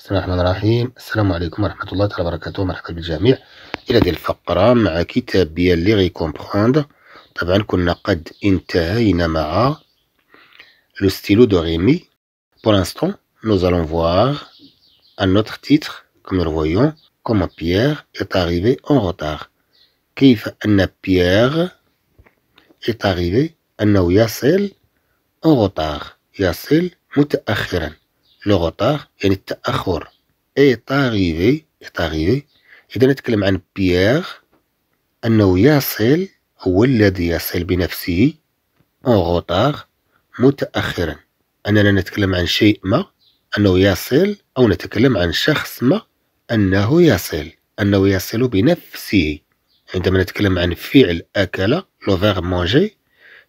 بسم الله الرحمن الرحيم السلام عليكم ورحمة الله تعالى وبركاته مرحبا بالجميع إلى ديال الفقرة مع كتاب ديال لي غي كومبخوند طبعا كنا قد انتهينا مع لو ستيلو دو ريمي بور انستون نو زالون فواغ ان autre تيتر كوم نو فويون voyons بيير Pierre est اون روتار كيف أن بيير est اغيفي أنه يصل اون روتار يصل متأخرا لو غوتار يعني التاخر ايت أغيفي ايت أغيفي اذا نتكلم عن بيير انه يصل هو الذي يصل بنفسه اون غوتار متاخرا اننا نتكلم عن شيء ما انه يصل او نتكلم عن شخص ما انه يصل انه يصل بنفسه عندما نتكلم عن فعل اكل لو فيغ مونجي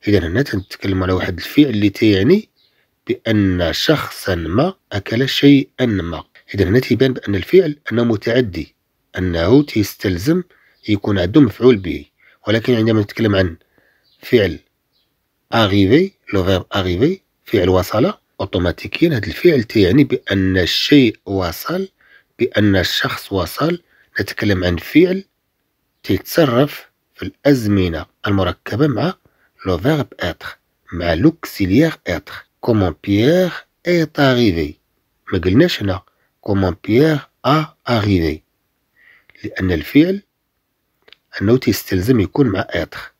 اذا هنا تنتكلم على واحد الفعل اللي تيعني بأن شخصا ما أكل شيئا ما إذا هنا تيبان بأن الفعل أنه متعدي أنه تيستلزم يكون عنده مفعول به ولكن عندما نتكلم عن فعل أغيفي لو فيرب أغيفي فعل وصل اوتوماتيكيا هذا الفعل تيعني بأن الشيء وصل بأن الشخص وصل نتكلم عن فعل تيتصرف في الأزمنة المركبة مع لو فيرب اتر مع لوكسيليير اتر كومون بيير ايت اريفي ما قلناش هنا كومون بيير ا اريفي لان الفعل انه تيستلزم يكون مع اتر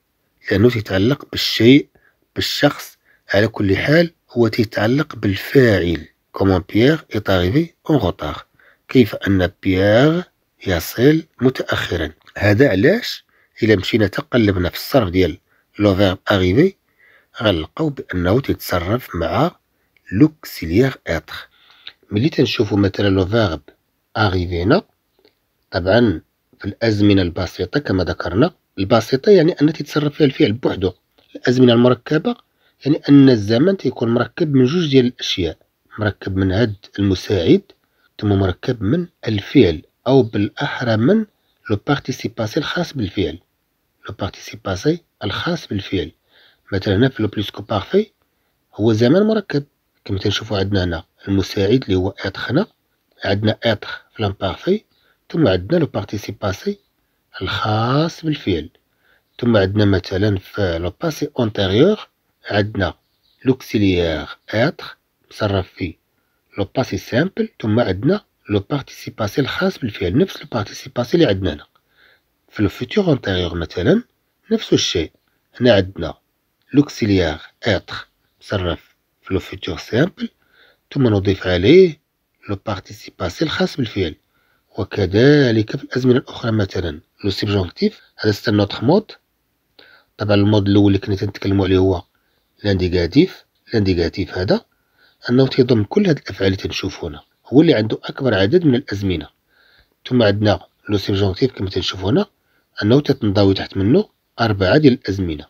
لانه تيتعلق بالشيء بالشخص على كل حال هو تيتعلق بالفاعل كومون بيير ايت اريفي اون غوتار كيف ان بيير يصل متاخرا هذا علاش الا مشينا تقلبنا في الصرف ديال لو فيرب اريفي غنلقاو بانه تيتصرف مع لوكسيليير اتر ملي تنشوفو مثلا لو فيرب اريفينا طبعا في الازمنه البسيطه كما ذكرنا البسيطه يعني ان تيتصرف فيها الفعل بوحده الازمنه المركبه يعني ان الزمن تيكون مركب من جوج ديال الاشياء مركب من هاد المساعد ثم مركب من الفعل او بالاحرى من لو بارتيسيباسي الخاص بالفعل لو بارتيسيباسي الخاص بالفعل مثلا هنا في لو كو بارفي هو زمان مركب كما تنشوفوا عندنا هنا المساعد اللي هو اتخ هنا عندنا اتخ في لامبارفي ثم عندنا لو بارتيسيب باسي الخاص بالفعل ثم عندنا مثلا في لو باسي اونتيريور عندنا لوكسيليير اتخ مصرف في لو باسي سامبل ثم عندنا لو بارتيسيب باسي الخاص بالفعل نفس لو بارتيسيب باسي اللي عندنا هنا في لو فيتور اونتيريور مثلا نفس الشيء هنا عندنا لوكسيليار اتر مصرف في لو فيتور سامبل ثم نضيف عليه لو بارتيسيباسي الخاص بالفعل وكذلك في الأزمنة الأخرى مثلا لو سيبجونكتيف هذا ستا نوتخ مود طبعا المود الأول اللي كنا تنتكلمو عليه هو لانديكاتيف لانديكاتيف هذا أنه تيضم كل هاد الأفعال اللي تنشوفونا هنا هو اللي عنده أكبر عدد من الأزمنة ثم عندنا لو سيبجونكتيف كما تنشوفونا هنا أنه تتنضوي تحت منه أربعة ديال الأزمنة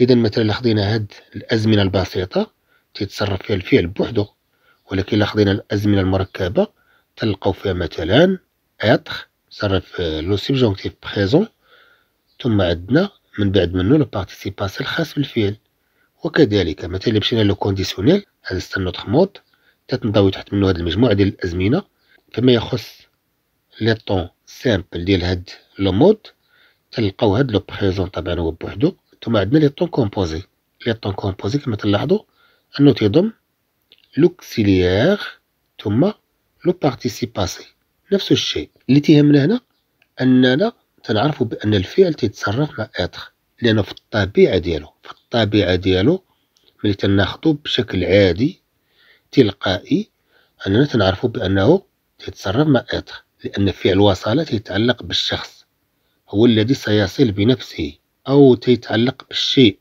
إذا مثلا خدينا هاد الأزمنة البسيطة تيتصرف فيها الفعل بوحدو ولكن خدينا الأزمنة المركبة تلقاو فيها مثلا اتر تصرف لو سيبجونكتيف بخيزون ثم عندنا من بعد منه لو بارتيسيباسي الخاص بالفعل وكذلك مثلا إلا مشينا لو كونديسيونيل هذا ستا نوتخ مود تتنضوي تحت منه هاد المجموعة ديال الأزمنة فيما يخص لي طون سامبل ديال هاد لو مود تلقاو هاد لو بريزون طبعا هو بوحدو ثم عندنا لي طون كومبوزي لي طون كومبوزي كما تلاحظوا انه تيضم لوكسيليير ثم لو بارتيسيباسي نفس الشيء اللي تيهمنا هنا اننا تنعرفوا بان الفعل تيتصرف مع اتر لانه في الطبيعه ديالو في الطبيعه ديالو ملي تناخدو بشكل عادي تلقائي اننا تنعرفوا بانه تيتصرف مع اتر لان فعل الوصاله تيتعلق بالشخص هو الذي سيصل بنفسه أو تيتعلق بالشيء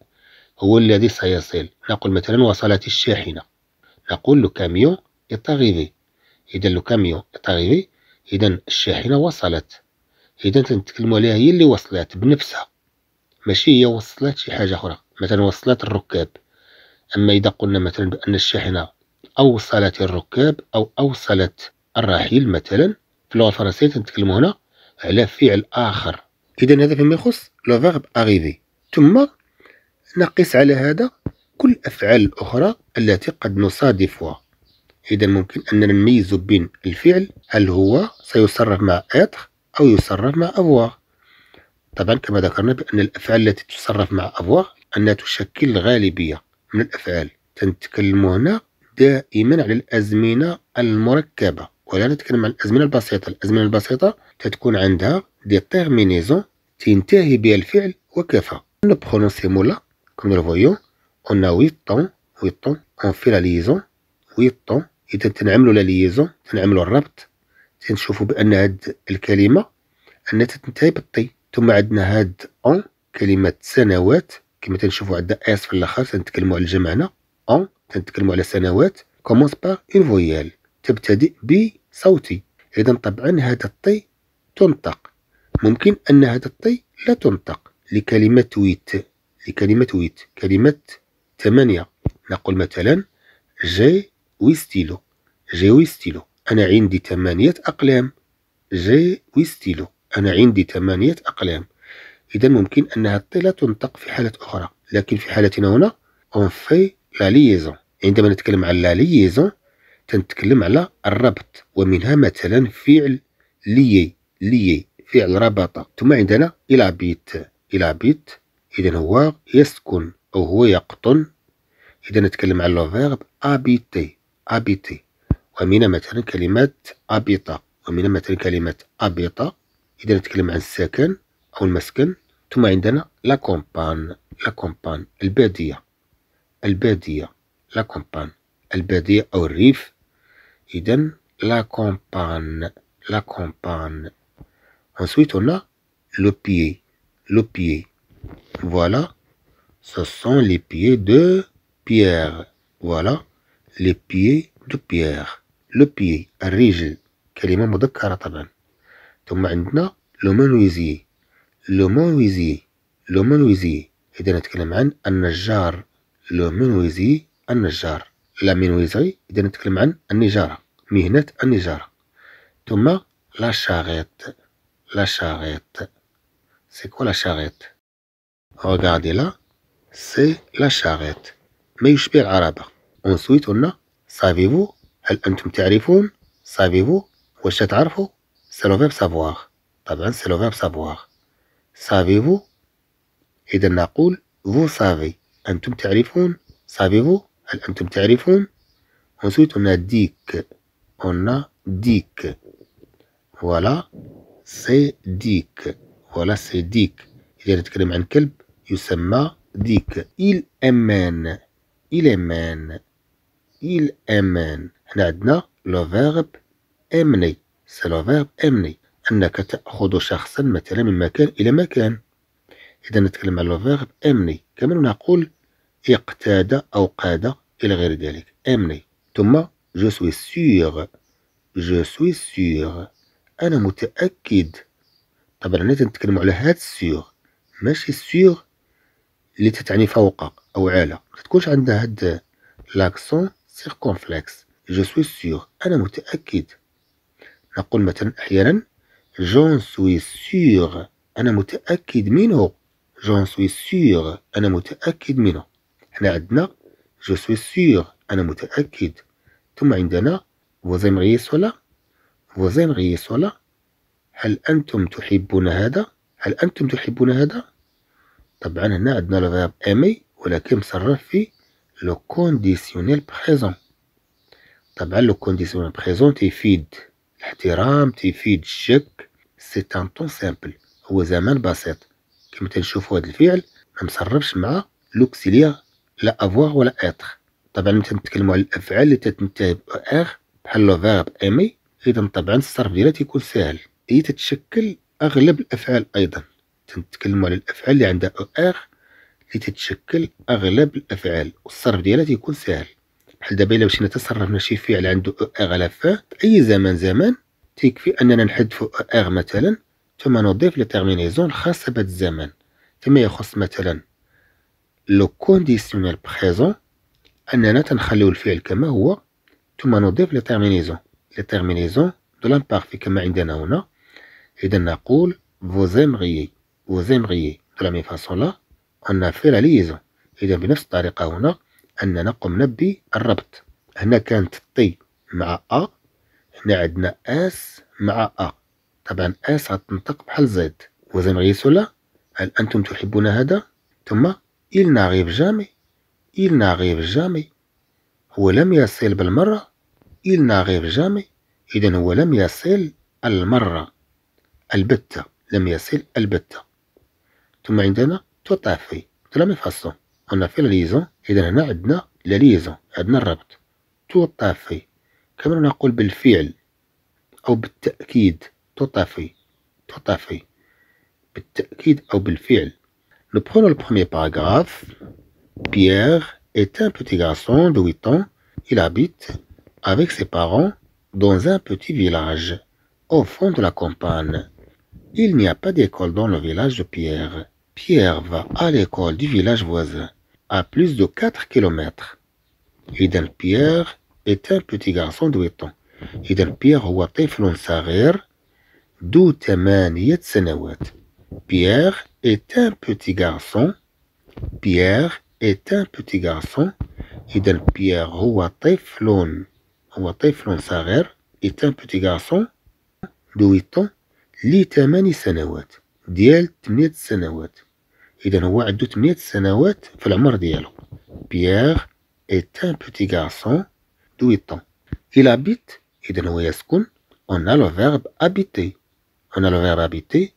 هو الذي سيصل نقول مثلا وصلت الشاحنة نقول لو كاميون إطاريفي إذا لو كاميون إطاريفي إذا الشاحنة وصلت إذا تنتكلموا عليها هي اللي وصلت بنفسها ماشي هي وصلت شي حاجة أخرى مثلا وصلت الركاب أما إذا قلنا مثلا بأن الشاحنة أوصلت الركاب أو أوصلت الرحيل مثلا في اللغة الفرنسية تنتكلموا هنا على فعل آخر إذا هذا فيما يخص لو فيرب أغيفي ثم نقيس على هذا كل الأفعال الأخرى التي قد نصادفها إذا ممكن أننا نميز بين الفعل هل هو سيصرف مع إتر أو يصرف مع أفواغ طبعا كما ذكرنا بأن الأفعال التي تصرف مع أفواغ أنها تشكل الغالبية من الأفعال تنتكلم هنا دائما على الأزمنة المركبة ولا نتكلم عن الأزمنة البسيطة الأزمنة البسيطة تتكون عندها دي تيرمينيزون تنتهي بها الفعل وكفى نبرونسيمو لا كما nous le voyons on a طون temps طون اون في لا ليزون liaison طون اذا تنعملوا لا ليزون تنعملوا الربط تنشوفوا بان هاد الكلمه انها تنتهي بالطي ثم عندنا هاد اون كلمه سنوات كما تنشوفوا عندنا اس في الاخر تنتكلموا على الجمع هنا اون تنتكلموا على سنوات كومونس با اون فويال تبتدئ بصوتي اذا طبعا هذا الطي تنطق ممكن أن هذا الطي لا تنطق لكلمة ويت لكلمة ويت كلمة ثمانية نقول مثلا جي ويستيلو جي ويستيلو أنا عندي ثمانية أقلام جي ويستيلو أنا عندي ثمانية أقلام إذا ممكن أنها الطي لا تنطق في حالة أخرى لكن في حالتنا هنا اون في لا ليزون عندما نتكلم على لا ليزون تنتكلم على الربط ومنها مثلا فعل ليي لي فعل ربط ثم عندنا إلى بيت إلى بيت إذا هو يسكن أو هو يقطن إذا نتكلم عن لو فيرب أبيتي أبيتي ومن مثلا كلمة أبيطة ومن مثلا كلمة أبيطة إذا نتكلم عن السكن أو المسكن ثم عندنا لا كومبان لا كومبان البادية البادية لا كومبان البادية أو الريف إذا لا كومبان لا كومبان Ensuite, on a le pied. Le pied. Voilà. Ce sont les pieds de pierre. Voilà. Les pieds de pierre. Le pied. Rigel. Kalima modakarataban. Donc maintenant, le menuisier. Le menuisier. Le menuisier. Et de notre clé un Le menuisier, un najar. La menuiserie, et de notre clé man, un nijara. Mihnet, un Thomas, la charrette la charrette. C'est quoi la charrette Regardez là, c'est la charrette. Mais يشبه arabe. Ensuite on a savez-vous هل أنتم تعرفون savez-vous واش تعرفوا C'est le verbe savoir. ben c'est le verbe savoir. Savez-vous إذا نقول vous savez. أنتم تعرفون savez-vous هل أنتم تعرفون Ensuite on a dick. On a dick. Voilà. سيديك ولا ديك إذا نتكلم عن كلب يسمى ديك إل أمان إل أمان إل أمان هنا عندنا لو فيرب أمني سي لو فيرب أمني أنك تأخذ شخصا مثلا من مكان إلى مكان إذا نتكلم عن لو فيرب أمني كما نقول اقتاد أو قاد إلى غير ذلك أمني ثم جو سوي سيغ جو سوي سيغ انا متاكد طبعا انا نتكلموا على هاد السيغ ماشي السيغ اللي تتعني فوق او اعلى ما تكونش عندها هاد لاكسون سيركونفلكس جو سوي سيغ انا متاكد نقول مثلا احيانا جون سوي سيغ انا متاكد منه جون سوي سيغ انا متاكد منه هنا عندنا جو سوي سيغ انا متاكد ثم عندنا vous aimeriez وزين غي ولا هل أنتم تحبون هذا هل أنتم تحبون هذا طبعا هنا عندنا لو فيرب أمي ولكن مصرف في لو كونديسيونيل بريزون طبعا لو كونديسيونيل بريزون تيفيد الاحترام تيفيد الشك سي ان طون سامبل هو زمان بسيط كما تنشوفوا هذا الفعل ما مصرفش مع لوكسيليا لا افوار ولا اتر طبعا ملي تنتكلموا على الافعال اللي تتنتهي ب ار بحال لو فيرب امي اذا طبعا الصرف ديالها تيكون ساهل هي تتشكل اغلب الافعال ايضا تنتكلموا على الافعال اللي عندها او ار اللي تتشكل اغلب الافعال والصرف ديالها تيكون ساهل بحال دابا الا مشينا تصرفنا شي فعل عنده او ار على ف اي زمان زمان تيكفي اننا نحذفوا او ار مثلا ثم نضيف لترمينيزون الخاصه بهذا الزمان فيما يخص مثلا لو كونديسيونيل بريزون اننا تنخليو الفعل كما هو ثم نضيف لترمينيزون لي تيرمينيزون دو لامبارفي كما عندنا هنا اذا نقول vous aimeriez vous aimeriez de la même façon là on a اذا بنفس الطريقه هنا اننا قمنا بالربط هنا كانت تي مع ا هنا عندنا اس مع ا طبعا اس غتنطق بحال زد وزمري سولا هل انتم تحبون هذا ثم il n'arrive jamais il n'arrive jamais هو لم يصل بالمره il n'arrive jamais إذا هو لم يصل المرة البتة لم يصل البتة ثم عندنا تطافي لا مي فاسون هنا في ليزون إذا هنا عندنا لا ليزون عندنا الربط تطافي كما نقول بالفعل أو بالتأكيد تطافي تطافي بالتأكيد أو بالفعل Nous prenons le premier paragraphe. Pierre est un petit garçon de 8 ans. Il habite avec ses parents dans un petit village, au fond de la campagne. Il n'y a pas d'école dans le village de Pierre. Pierre va à l'école du village voisin, à plus de 4 kilomètres. Edel Pierre est un petit garçon de 8 ans. Pierre هو طفل Pierre est un petit garçon. Pierre est un petit garçon. Pierre وطفل صغير était un petit garçon de 8 ans لثمان سنوات ديال 8 سنوات اذا هو عنده 8 سنوات في العمر ديالو بيير est un petit garçon de 8 ans il habite اذا هو يسكن on a le verbe habiter on a le verbe habiter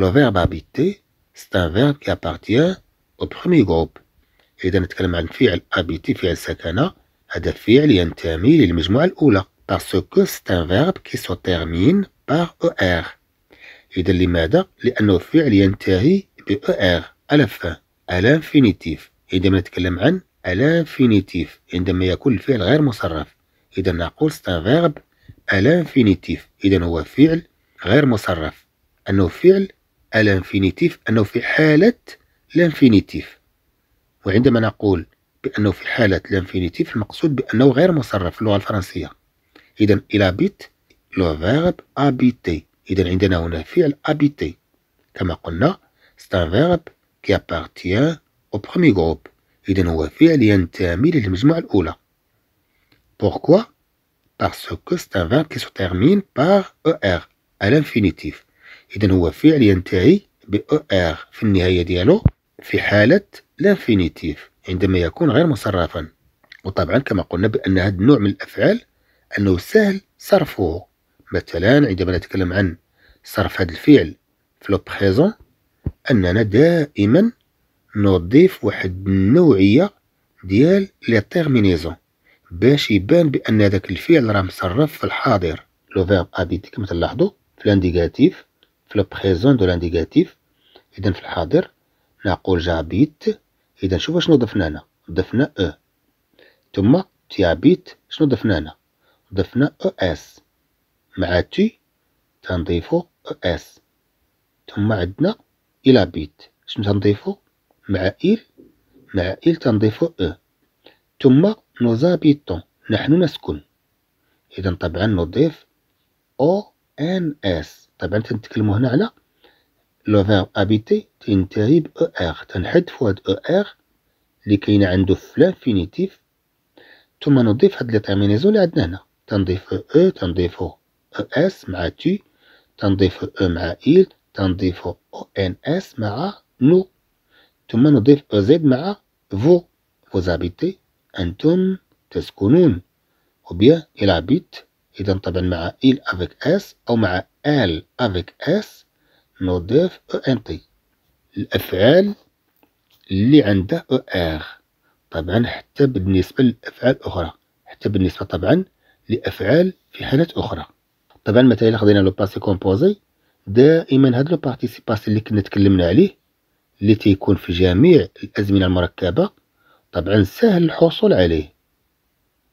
le verbe habiter c'est un verbe qui appartient au premier groupe اذا نتكلم عن فعل habiter فعل سكنه هذا الفعل ينتمي للمجموعة الأولى parce que c'est un verbe qui se termine par ER إذا لماذا؟ لأنه الفعل ينتهي ب ER ألف الانفينيتيف عندما نتكلم عن الانفينيتيف عندما يكون الفعل غير مصرف إذا نقول c'est un verbe الانفينيتيف إذا هو فعل غير مصرف أنه فعل الانفينيتيف أنه في حالة الانفينيتيف وعندما نقول بأنه في حالة الانفينيتيف المقصود بأنه غير مصرف في اللغة الفرنسية إذا إلى بيت لو فيرب أبيتي إذا عندنا هنا فعل أبيتي كما قلنا ستان فيرب كي أبارتيان أو بخومي جروب إذا هو فعل ينتمي للمجموعة الأولى بوركوا باسكو ستان c'est كي سو تيرمين se termine par ER à إذا هو فعل ينتهي ب إر er في النهاية ديالو في حالة الانفينيتيف عندما يكون غير مصرفا وطبعا كما قلنا بأن هذا النوع من الأفعال أنه سهل صرفه مثلا عندما نتكلم عن صرف هذا الفعل في لو بريزون أننا دائما نضيف واحد النوعية ديال لي تيرمينيزون باش يبان بأن هذاك الفعل راه مصرف في الحاضر لو فيرب أبيتي كما تلاحظوا في لانديكاتيف في لو بريزون دو لانديكاتيف إذا في الحاضر نقول جابيت اذا شوف شنو ضفنا هنا ضفنا او ثم تيابيت شنو ضفنا هنا ضفنا او اس مع تي تنضيفو او اس ثم عندنا الى بيت شنو تنضيفو مع إل مع إل تنضيفو أو ثم نوزابيتون نحن نسكن إذا طبعا نضيف أو إن إس طبعا تنتكلمو هنا على لو فيرب هابيتي تنتهي ب ار e تنحد في هاد او e ار اللي كاين عنده في لانفينيتيف ثم نضيف هاد لي تيرمينيزون اللي عندنا هنا تنضيف او e، او تنضيف او اس مع تي تنضيف او مع ايل تنضيف او ان اس مع نو ثم نضيف او زد مع فو فوز هابيتي انتم تسكنون بيان الى بيت اذا طبعا مع ايل افيك اس او مع ال افيك اس نضيف او ان تي الافعال اللي عندها او ار طبعا حتى بالنسبه للافعال الاخرى حتى بالنسبه طبعا لافعال في حالات اخرى طبعا مثلا خدينا لو باسي كومبوزي دائما هاد لو بارتيسيباسي اللي كنا تكلمنا عليه اللي تيكون في جميع الازمنه المركبه طبعا سهل الحصول عليه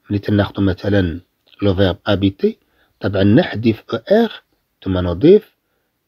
ملي تناخدو مثلا لو فيرب ابيتي طبعا نحذف او ار ثم نضيف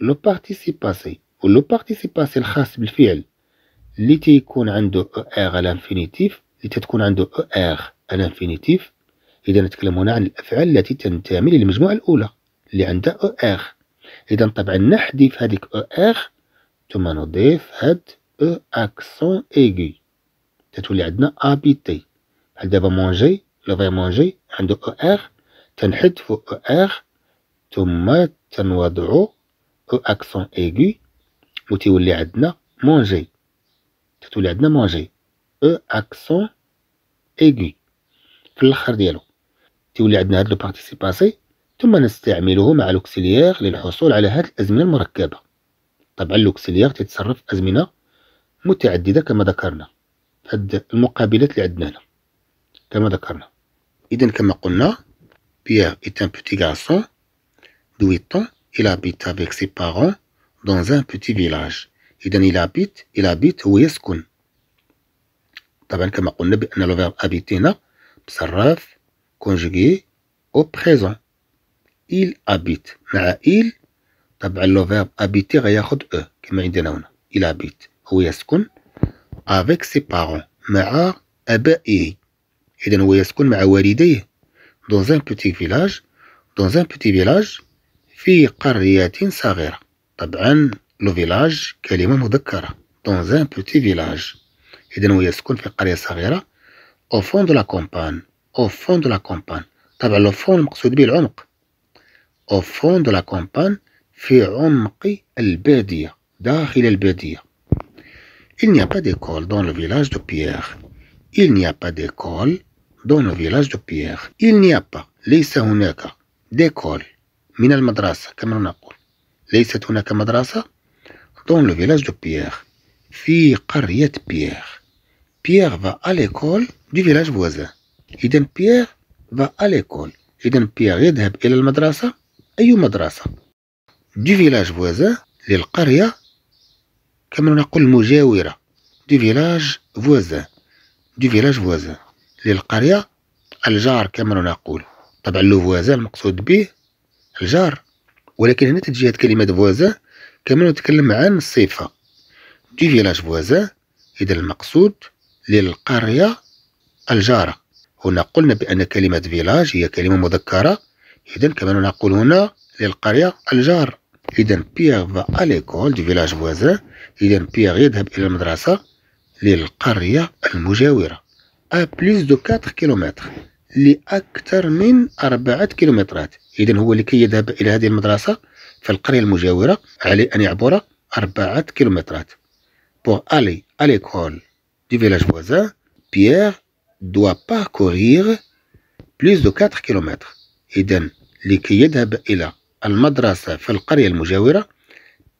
لو بارتيسيباسي باسي ولو بارتيسيباسي باسي الخاص بالفعل اللي تيكون عنده او ار على انفينيتيف اللي تتكون عنده او ار على انفينيتيف اذا نتكلم هنا عن الافعال التي تنتمي للمجموعه الاولى اللي عندها او ار اذا طبعا نحذف هذيك او ار ثم نضيف هاد او اكسون ايغي تتولي عندنا ابيتي بحال دابا مونجي لو في مونجي عنده او ار تنحذفو او ار ثم تنوضعو او اكسون و تيولي عندنا مونجي تتولي عندنا مونجي او اكسون ايغو في الاخر ديالو تيولي عندنا هاد لو بارتيسيباسي ثم نستعمله مع لوكسيليير للحصول على هاد الازمنه المركبه طبعا لوكسيليير تتصرف ازمنه متعدده كما ذكرنا هاد المقابلات اللي عندنا هنا كما ذكرنا اذا كما قلنا بيير اي تان بوتي غارسون دو 8 ans il habite avec ses parents dans un petit village il habite il habite طبعا كما قلنا بأن le verbe habiter هنا verbe conjugué au présent il habite il طبعا le verbe habiter il e, habite avec ses parents dans un petit village dans un petit village dans un petit village au fond de la campagne au fond de la campagne au fond de la campagne Il n'y a pas d'école dans le village de Pierre. Il n'y a pas d'école dans le village de Pierre. Il n'y a pas, d'école من المدرسة كما نقول ليست هناك مدرسة دون لو فيلاج دو بيير في قرية بيير بيير فا أليكول دو فيلاج village إذا بيير فا أليكول إذا بيير يذهب إلى المدرسة أي مدرسة دو فيلاج فوازان للقرية كما نقول المجاورة دو فيلاج فوازان دو فيلاج فوازان للقرية الجار كما نقول طبعا لو فوازان المقصود به الجار ولكن هنا تجي هاد كلمة فوازا كمان نتكلم عن الصفة دي فيلاج فوازا إذا المقصود للقرية الجارة هنا قلنا بأن كلمة فيلاج هي كلمة مذكرة إذا كمان نقول هنا للقرية الجار إذا بيغ فا أليكول دي فيلاج فوازا إذا بيغ يذهب إلى المدرسة للقرية المجاورة أ بليس دو 4 كيلومتر لأكثر من أربعة كيلومترات إذن هو لكي يذهب إلى هذه المدرسة في القرية المجاورة عليه أن يعبر أربعة كيلومترات pour aller à l'école du village voisin Pierre doit parcourir plus de 4 km إذن لكي يذهب إلى المدرسة في القرية المجاورة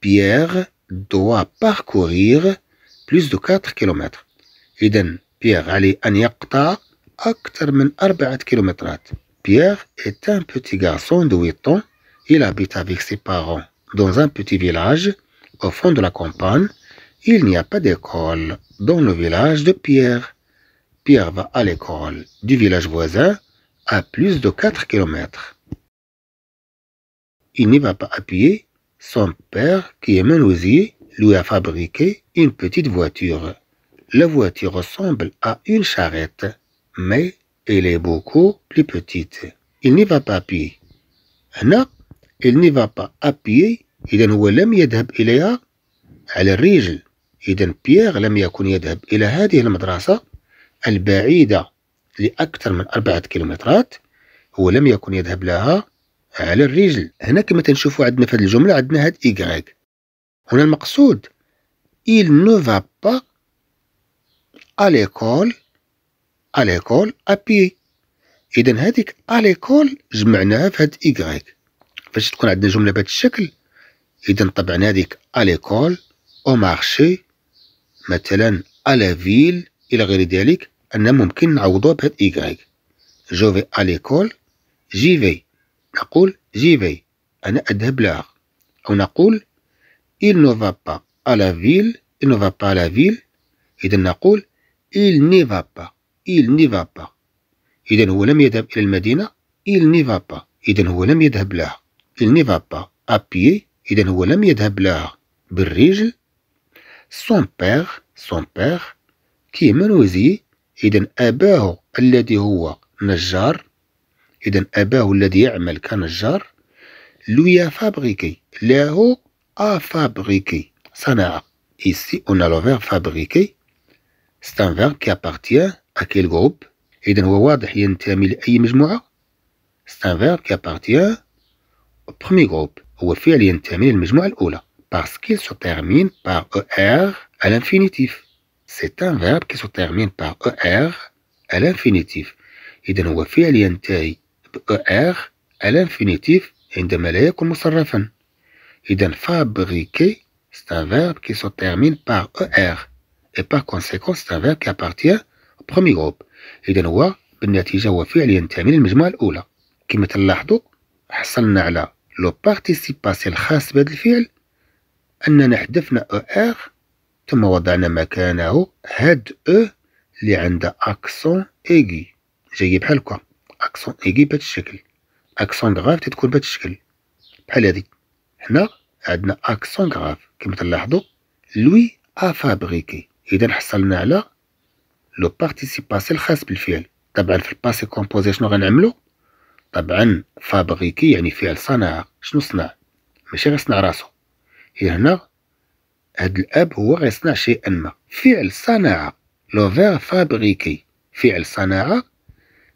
Pierre doit parcourir plus de 4 km إذن Pierre عليه أن يقطع Pierre est un petit garçon de 8 ans. Il habite avec ses parents dans un petit village au fond de la campagne. Il n'y a pas d'école dans le village de Pierre. Pierre va à l'école du village voisin à plus de 4 km. Il n'y va pas à pied. Son père, qui est menuisier, lui a fabriqué une petite voiture. La voiture ressemble à une charrette. mais elle est beaucoup plus petite. Il n'y va pas pied. هنا il n'y va pas à pied إذا هو لم يذهب إليها على الرجل إذن بيير لم يكن يذهب إلى هذه المدرسة البعيدة لأكثر من أربعة كيلومترات هو لم يكن يذهب لها على الرجل هنا كما تنشوفوا عندنا في هذه الجملة عندنا هاد إيكغيك هنا المقصود il نو va pas à اليكول ابي اذا هذيك اليكول جمعناها في هاد ايغريك فاش تكون عندنا جمله بهذا الشكل اذا طبعا هذيك اليكول او مارشي مثلا على فيل الى غير ذلك ان ممكن نعوضوها بهاد ايغريك جو في اليكول جي في نقول جي في انا اذهب لها او نقول il ne va pas à la ville il ne va pas à la ville اذا نقول il ne va pas il n'y va pas إذا هو لم يذهب il n'y va pas إذا il n'y va pas à pied إذا هو لم يذهب لها بالرجل son père son père كي منوزي إذا أباه الذي هو نجار إذا أباه الذي lui a fabriqué Il a fabriqué ici on a le verbe fabriquer c'est un verbe qui appartient أكيل جروب إذا هو واضح ينتمي لأي مجموعة سي ان فيرب كي ابارتيان او بخومي جروب هو فعل ينتمي للمجموعة الأولى parce qu'il se termine par ER à l'infinitif. C'est un verbe qui se termine par ER à l'infinitif. إذا هو فعل ينتهي ب ER à l'infinitif عندما لا يكون مصرفا. إذا fabriquer c'est un verbe qui se termine par ER et par conséquent c'est un verbe qui appartient بخومي غوب اذا هو بالنتيجه هو فعليا ينتمي المجموعه الاولى كما تلاحظوا حصلنا على لو بارتيسيباسي الخاص بهذا الفعل اننا حذفنا او ار ثم وضعنا مكانه هاد او اللي عندها اكسون ايغي جاي بحال هكا اكسون ايغي بهذا الشكل اكسون غراف تتكون بهذا الشكل بحال هذه هنا عندنا اكسون غراف كما تلاحظوا لوي افابريكي اذا حصلنا على لو بارتيسيب الخاص بالفعل طبعا في الباسي كومبوزي شنو غنعملو طبعا فابريكي يعني فعل صنع شنو صنع ماشي غيصنع راسو هي هنا هاد الاب هو غيصنع شيئا ما فعل صنع لو فير فابريكي فعل صنع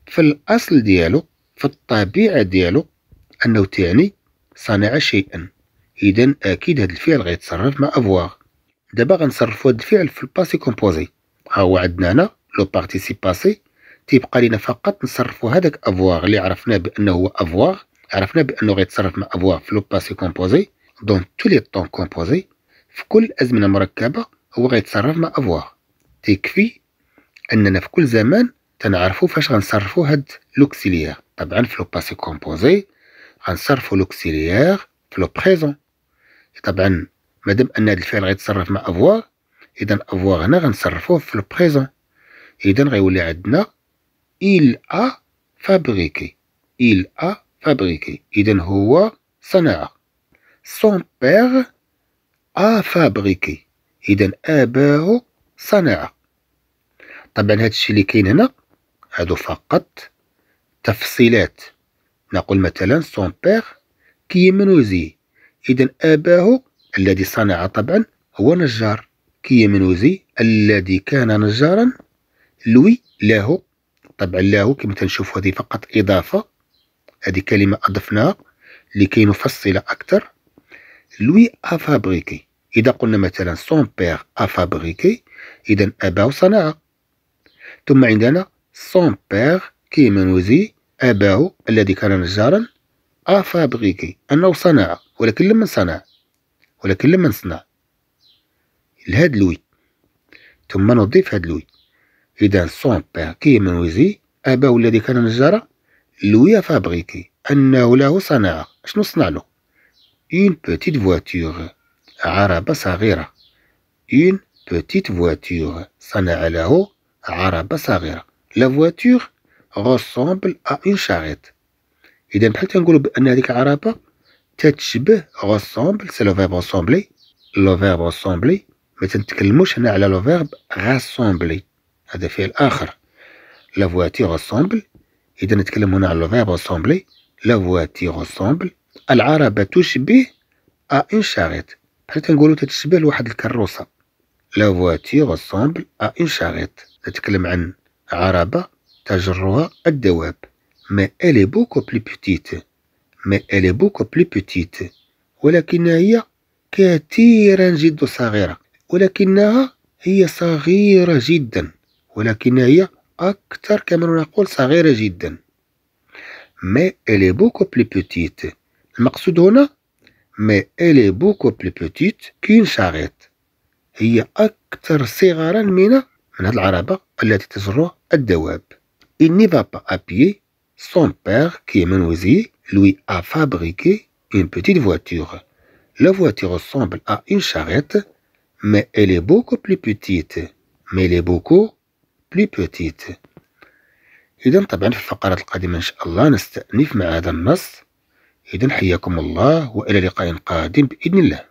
في الاصل ديالو في الطبيعه ديالو انه تعني صنع شيئا اذا اكيد هاد الفعل غيتصرف مع افواغ دابا غنصرفو هاد الفعل في الباسي كومبوزي ها هو عندنا هنا لو بارتيسيب باسي تيبقى لينا فقط نصرفوا هذاك افواغ اللي عرفنا بانه هو افواغ عرفنا بانه غيتصرف مع افواغ في لو باسي كومبوزي دون تو لي طون كومبوزي في كل ازمنه مركبه هو غيتصرف مع افواغ تيكفي اننا في كل زمان تنعرفوا فاش غنصرفوا هاد لوكسيليير طبعا في لو باسي كومبوزي غنصرفوا لوكسيليير في لو بريزون طبعا مادام ان هاد الفعل غيتصرف مع افواغ اذا افواغ هنا غنصرفوه في البريزون اذا غيولي عندنا il a fabriqué il a fabriqué اذا هو صنع son père a fabriqué اذا اباه صنع طبعا هذا الشيء اللي كاين هنا هادو فقط تفصيلات نقول مثلا سون بير كيمنوزي اذا اباه الذي صنع طبعا هو نجار كيمنوزي الذي كان نجارا لوي له طبعا له كما تنشوف هذه فقط إضافة هذه كلمة أضفناها لكي نفصل أكثر لوي أفابريكي إذا قلنا مثلا سون بير أفابريكي إذا أباه صنع ثم عندنا سون بير كيمنوزي أباه الذي كان نجارا أفابريكي أنه صنع ولكن لمن صنع ولكن لمن صنع لهاد لوي ثم نضيف هاد لوي إذا سون بير كي منوزي أباه الذي كان نجارا لوي فابريكي أنه له صنعه شنو صنع له اون بوتيت voiture عربة صغيرة اون بوتيت voiture صنع له عربة صغيرة لا voiture ressemble ا اون charrette إذا بحال تنقولوا بأن هذيك عربه تتشبه ressemble سي لو فيرب ريسومبلي لو فيرب ريسومبلي ما تنتكلموش هنا على لو فيرب غاسومبلي هذا فعل اخر لا فواتي غاسومبل اذا نتكلم هنا على لو فيرب غاسومبلي لا فواتي غاسومبل العربه تشبه ا ان شاريت بحال تنقولوا تتشبه لواحد الكروسه لا فواتي غاسومبل ا ان شاريت نتكلم عن عربه تجرها الدواب ما الي بوكو بلي بوتيت ما الي بوكو بلي بوتيت ولكن هي كثيرا جد صغيره ولكنها هي صغيرة جدا ولكنها هي أكثر كما نقول صغيرة جدا مي إلي بوكو بلي بوتيت المقصود هنا مي إلي بوكو بلي بوتيت كين شاغيت هي أكثر صغارا من من هاد العربة التي تجر الدواب إل نيفا با أبيي سون بار كي père, qui est menuisier, lui a fabriqué فواتيغ petite voiture. La voiture ressemble à mais elle est beaucoup plus petite mais elle est beaucoup plus petite إذا طبعا في الفقرات القادمة إن شاء الله نستأنف مع هذا النص إذا حياكم الله وإلى لقاء قادم بإذن الله